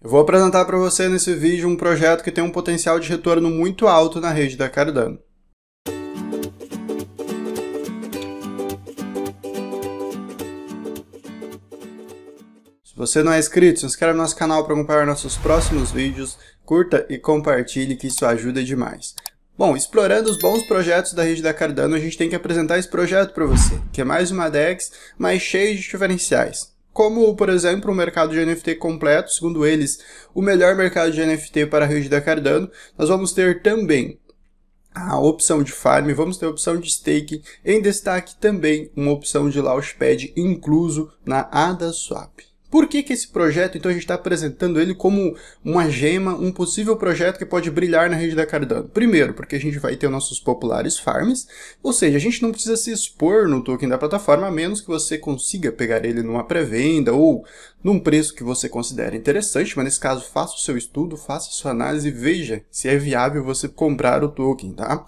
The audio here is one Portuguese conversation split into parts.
Eu vou apresentar para você nesse vídeo um projeto que tem um potencial de retorno muito alto na rede da Cardano. Se você não é inscrito, se inscreve no nosso canal para acompanhar nossos próximos vídeos, curta e compartilhe que isso ajuda demais. Bom, explorando os bons projetos da rede da Cardano, a gente tem que apresentar esse projeto para você, que é mais uma DEX, mas cheio de diferenciais como, por exemplo, o mercado de NFT completo, segundo eles, o melhor mercado de NFT para a rede da Cardano. Nós vamos ter também a opção de farm, vamos ter a opção de stake, em destaque também uma opção de launchpad incluso na AdaSwap. Por que, que esse projeto, então, a gente está apresentando ele como uma gema, um possível projeto que pode brilhar na rede da Cardano? Primeiro, porque a gente vai ter nossos populares farms, ou seja, a gente não precisa se expor no token da plataforma, a menos que você consiga pegar ele numa pré-venda ou num preço que você considera interessante, mas nesse caso faça o seu estudo, faça a sua análise e veja se é viável você comprar o token, tá?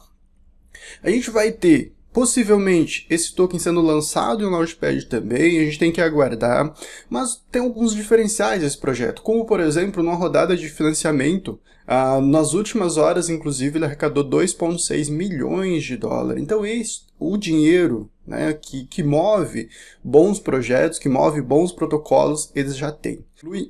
A gente vai ter Possivelmente esse token sendo lançado em Launchpad também, a gente tem que aguardar, mas tem alguns diferenciais esse projeto, como por exemplo, numa rodada de financiamento, ah, nas últimas horas, inclusive, ele arrecadou 2,6 milhões de dólares. Então, esse, o dinheiro né, que, que move bons projetos, que move bons protocolos, eles já têm.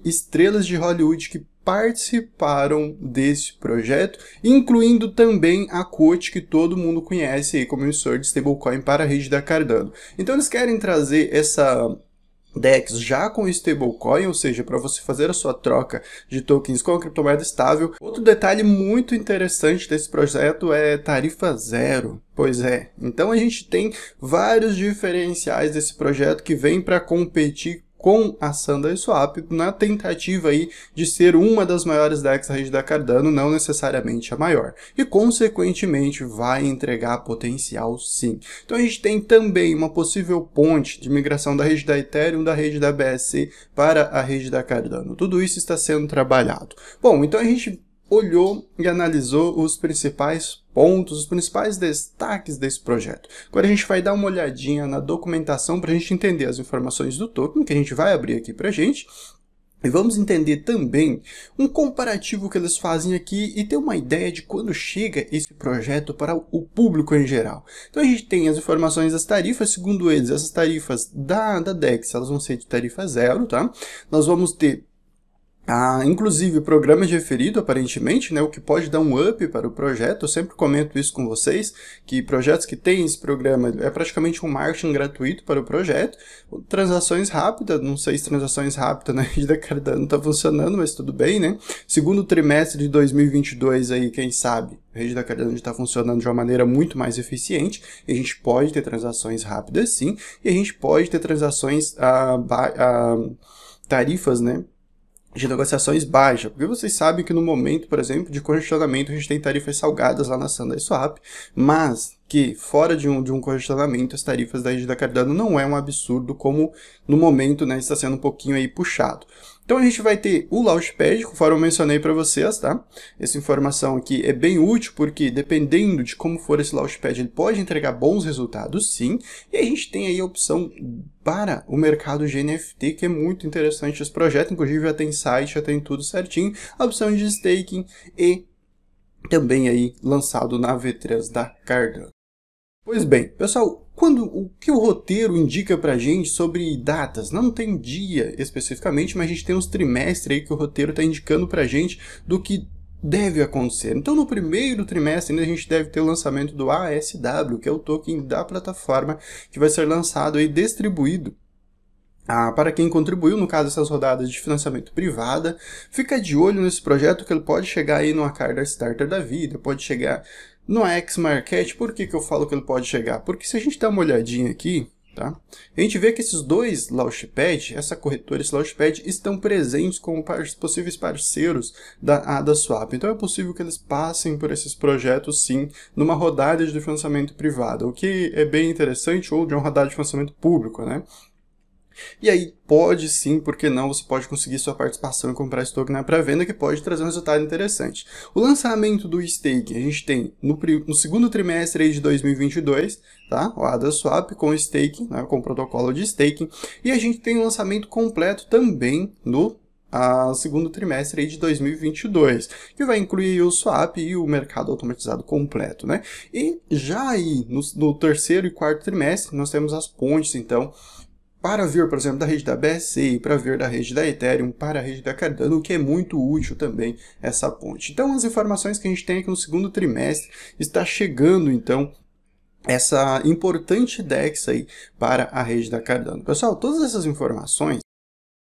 Estrelas de Hollywood que participaram desse projeto, incluindo também a Coach, que todo mundo conhece aí como emissor de stablecoin para a rede da Cardano. Então eles querem trazer essa DEX já com stablecoin, ou seja, para você fazer a sua troca de tokens com a criptomoeda estável. Outro detalhe muito interessante desse projeto é tarifa zero. Pois é, então a gente tem vários diferenciais desse projeto que vem para competir com a Swap na tentativa aí de ser uma das maiores DEX da rede da Cardano, não necessariamente a maior. E consequentemente vai entregar potencial sim. Então a gente tem também uma possível ponte de migração da rede da Ethereum da rede da BSC para a rede da Cardano. Tudo isso está sendo trabalhado. Bom, então a gente olhou e analisou os principais pontos, os principais destaques desse projeto. Agora a gente vai dar uma olhadinha na documentação para a gente entender as informações do token, que a gente vai abrir aqui para a gente, e vamos entender também um comparativo que eles fazem aqui e ter uma ideia de quando chega esse projeto para o público em geral. Então a gente tem as informações das tarifas, segundo eles, essas tarifas da, da DEX, elas vão ser de tarifa zero, tá? Nós vamos ter ah, inclusive, programa de referido, aparentemente, né, o que pode dar um up para o projeto, eu sempre comento isso com vocês, que projetos que têm esse programa, é praticamente um marketing gratuito para o projeto, transações rápidas, não sei se transações rápidas na né, rede da Cardano está funcionando, mas tudo bem, né? Segundo trimestre de 2022 aí, quem sabe, a rede da Cardano está funcionando de uma maneira muito mais eficiente, a gente pode ter transações rápidas sim, e a gente pode ter transações, ah, ah tarifas, né? de negociações baixa, porque vocês sabem que no momento, por exemplo, de congestionamento, a gente tem tarifas salgadas lá na Swap, mas que fora de um, de um congestionamento, as tarifas da rede da Cardano não é um absurdo como no momento né, está sendo um pouquinho aí puxado. Então a gente vai ter o Launchpad, conforme eu mencionei para vocês, tá? Essa informação aqui é bem útil porque dependendo de como for esse Launchpad, ele pode entregar bons resultados, sim. E a gente tem aí a opção para o mercado de NFT, que é muito interessante esse projeto, inclusive já tem site, já tem tudo certinho, a opção de staking e também aí lançado na V3 da Cardano. Pois bem, pessoal, quando o que o roteiro indica para a gente sobre datas? Não tem dia especificamente, mas a gente tem uns trimestres aí que o roteiro está indicando para a gente do que deve acontecer. Então, no primeiro trimestre, né, a gente deve ter o lançamento do ASW, que é o token da plataforma que vai ser lançado e distribuído ah, para quem contribuiu, no caso, essas rodadas de financiamento privada, fica de olho nesse projeto que ele pode chegar aí numa Cardar Starter da vida, pode chegar no AX Market, por que, que eu falo que ele pode chegar? Porque se a gente dá uma olhadinha aqui, tá? A gente vê que esses dois Launchpad, essa corretora, esse Launchpad, estão presentes como par possíveis parceiros da AdaSwap. Então é possível que eles passem por esses projetos, sim, numa rodada de financiamento privado, o que é bem interessante, ou de uma rodada de financiamento público, né? E aí pode sim, porque não, você pode conseguir sua participação e comprar esse token na pré-venda que pode trazer um resultado interessante. O lançamento do staking a gente tem no, no segundo trimestre de 2022, tá? O ADA Swap com staking, né? com o protocolo de staking, e a gente tem o um lançamento completo também no a ah, segundo trimestre de 2022, que vai incluir o swap e o mercado automatizado completo, né? E já aí, no, no terceiro e quarto trimestre, nós temos as pontes, então, para ver, por exemplo, da rede da BSC, para ver da rede da Ethereum, para a rede da Cardano, o que é muito útil também essa ponte. Então, as informações que a gente tem aqui no segundo trimestre está chegando, então, essa importante DEX aí para a rede da Cardano. Pessoal, todas essas informações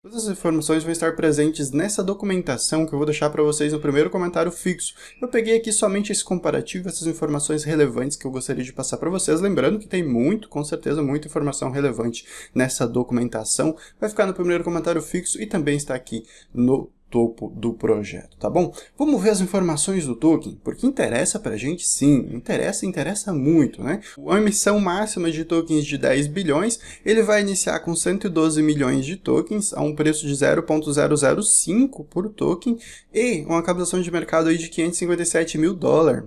Todas as informações vão estar presentes nessa documentação que eu vou deixar para vocês no primeiro comentário fixo. Eu peguei aqui somente esse comparativo, essas informações relevantes que eu gostaria de passar para vocês. Lembrando que tem muito, com certeza, muita informação relevante nessa documentação. Vai ficar no primeiro comentário fixo e também está aqui no topo do projeto, tá bom? Vamos ver as informações do token, porque interessa pra gente sim, interessa, interessa muito, né? A emissão máxima de tokens de 10 bilhões, ele vai iniciar com 112 milhões de tokens a um preço de 0.005 por token e uma captação de mercado aí de 557 mil dólares.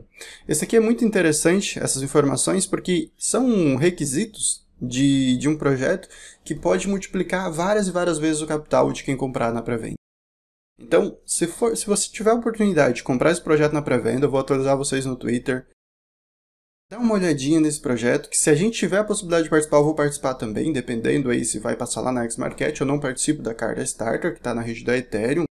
Esse aqui é muito interessante, essas informações, porque são requisitos de, de um projeto que pode multiplicar várias e várias vezes o capital de quem comprar na pré-venda. Então, se, for, se você tiver a oportunidade de comprar esse projeto na pré-venda, eu vou atualizar vocês no Twitter. Dá uma olhadinha nesse projeto, que se a gente tiver a possibilidade de participar, eu vou participar também, dependendo aí se vai passar lá na X-Market. Eu não participo da carta Starter, que está na rede da Ethereum,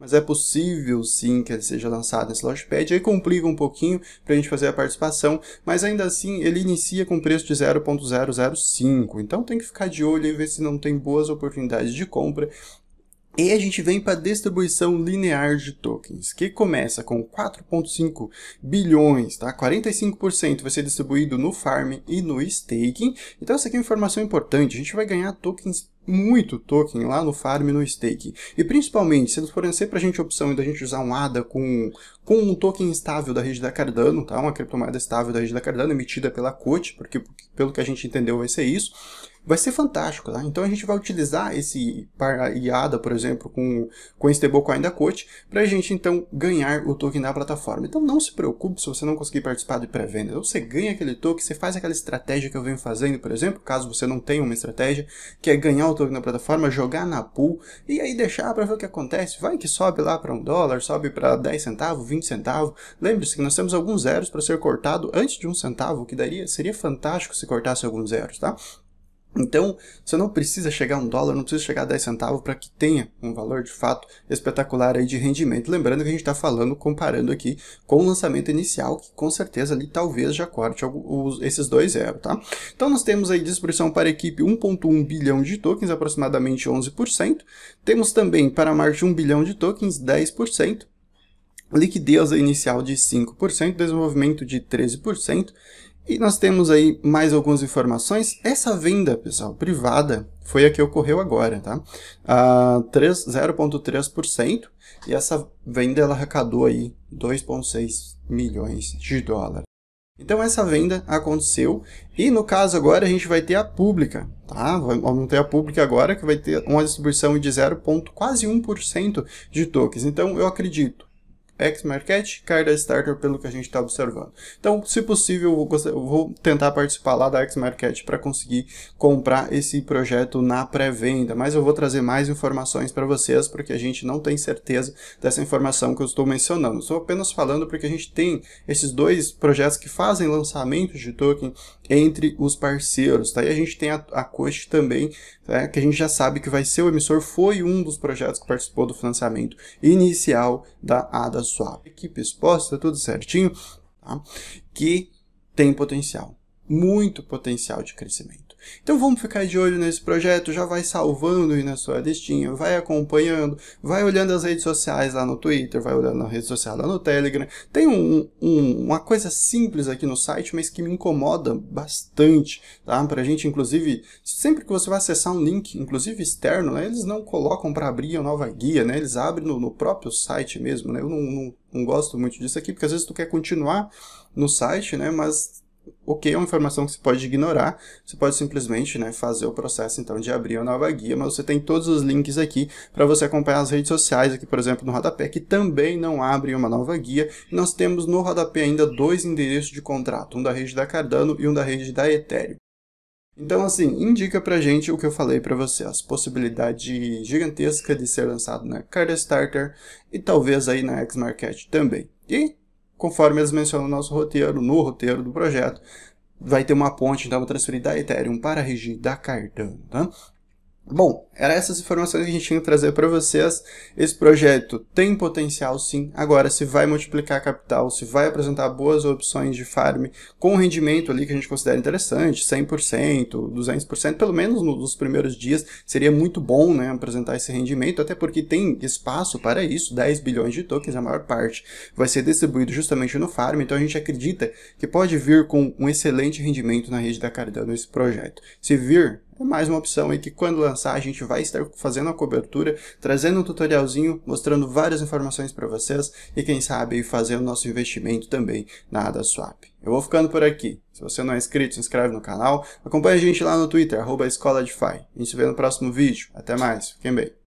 mas é possível sim que ele seja lançado nesse Launchpad. Aí complica um pouquinho para a gente fazer a participação, mas ainda assim ele inicia com preço de 0.005. Então tem que ficar de olho e ver se não tem boas oportunidades de compra e a gente vem para a distribuição linear de tokens, que começa com 4,5 bilhões, tá? 45% vai ser distribuído no farm e no staking. Então essa aqui é uma informação importante, a gente vai ganhar tokens muito token lá no farm e no staking. E principalmente, se eles fornecer para a gente a opção a gente usar um ADA com, com um token estável da rede da Cardano, tá? uma criptomoeda estável da rede da Cardano, emitida pela COT, porque pelo que a gente entendeu vai ser isso, vai ser fantástico, tá? Então a gente vai utilizar esse par IADA, por exemplo, com, com o stablecoin da Coach, para a gente então ganhar o token na plataforma. Então não se preocupe se você não conseguir participar de pré-venda. Então, você ganha aquele token, você faz aquela estratégia que eu venho fazendo, por exemplo, caso você não tenha uma estratégia, que é ganhar o token na plataforma, jogar na pool e aí deixar para ver o que acontece. Vai que sobe lá para um dólar, sobe para 10 centavos, 20 centavos. Lembre-se que nós temos alguns zeros para ser cortado antes de um centavo, que daria seria fantástico se cortasse alguns zeros, tá? Então, você não precisa chegar a um dólar, não precisa chegar a 10 centavos para que tenha um valor de fato espetacular aí de rendimento. Lembrando que a gente está falando, comparando aqui com o lançamento inicial, que com certeza ali talvez já corte esses dois zeros, tá? Então nós temos aí distribuição para equipe 1.1 bilhão de tokens, aproximadamente 11%. Temos também para mais de 1 bilhão de tokens, 10%. Liquidez inicial de 5%, desenvolvimento de 13%, e nós temos aí mais algumas informações. Essa venda, pessoal, privada, foi a que ocorreu agora, tá? a 0,3%. E essa venda, ela arrecadou aí 2,6 milhões de dólares. Então essa venda aconteceu e no caso agora a gente vai ter a pública, tá? Vamos ter a pública agora que vai ter uma distribuição de 0, quase 1% de tokens. Então eu acredito X-Market Carda Starter pelo que a gente está observando. Então, se possível, eu vou, tentar participar lá da X-Market para conseguir comprar esse projeto na pré-venda, mas eu vou trazer mais informações para vocês porque a gente não tem certeza dessa informação que eu estou mencionando. Estou apenas falando porque a gente tem esses dois projetos que fazem lançamento de token entre os parceiros. Tá? E a gente tem a, a Coast também, né, que a gente já sabe que vai ser o emissor, foi um dos projetos que participou do financiamento inicial da ADA sua equipe exposta, tudo certinho, tá? que tem potencial, muito potencial de crescimento. Então vamos ficar de olho nesse projeto, já vai salvando aí na sua listinha, vai acompanhando, vai olhando as redes sociais lá no Twitter, vai olhando a rede social lá no Telegram. Tem um, um, uma coisa simples aqui no site, mas que me incomoda bastante, tá? Pra gente, inclusive, sempre que você vai acessar um link, inclusive externo, né, eles não colocam para abrir a nova guia, né? Eles abrem no, no próprio site mesmo, né? Eu não, não, não gosto muito disso aqui, porque às vezes tu quer continuar no site, né? Mas o que é uma informação que você pode ignorar, você pode simplesmente né, fazer o processo então de abrir a nova guia, mas você tem todos os links aqui para você acompanhar as redes sociais, aqui por exemplo no rodapé, que também não abre uma nova guia, e nós temos no rodapé ainda dois endereços de contrato, um da rede da Cardano e um da rede da Ethereum. Então, assim, indica pra gente o que eu falei para você, as possibilidades gigantescas de ser lançado na Cardstarter e talvez aí na Xmarket também. E conforme eles mencionam no nosso roteiro, no roteiro do projeto, vai ter uma ponte, então, transferida da Ethereum para a rede da Cardano, tá? Bom, eram essas informações que a gente tinha que trazer para vocês. Esse projeto tem potencial sim. Agora, se vai multiplicar capital, se vai apresentar boas opções de farm com rendimento ali que a gente considera interessante, 100%, 200%, pelo menos nos primeiros dias, seria muito bom né, apresentar esse rendimento, até porque tem espaço para isso, 10 bilhões de tokens, a maior parte vai ser distribuído justamente no farm, então a gente acredita que pode vir com um excelente rendimento na rede da Cardano esse projeto. Se vir é mais uma opção aí que quando lançar a gente vai estar fazendo a cobertura, trazendo um tutorialzinho, mostrando várias informações para vocês e quem sabe fazer o nosso investimento também na AdaSwap. Eu vou ficando por aqui. Se você não é inscrito, se inscreve no canal, Acompanhe a gente lá no Twitter, arroba Escola A gente se vê no próximo vídeo. Até mais, fiquem bem.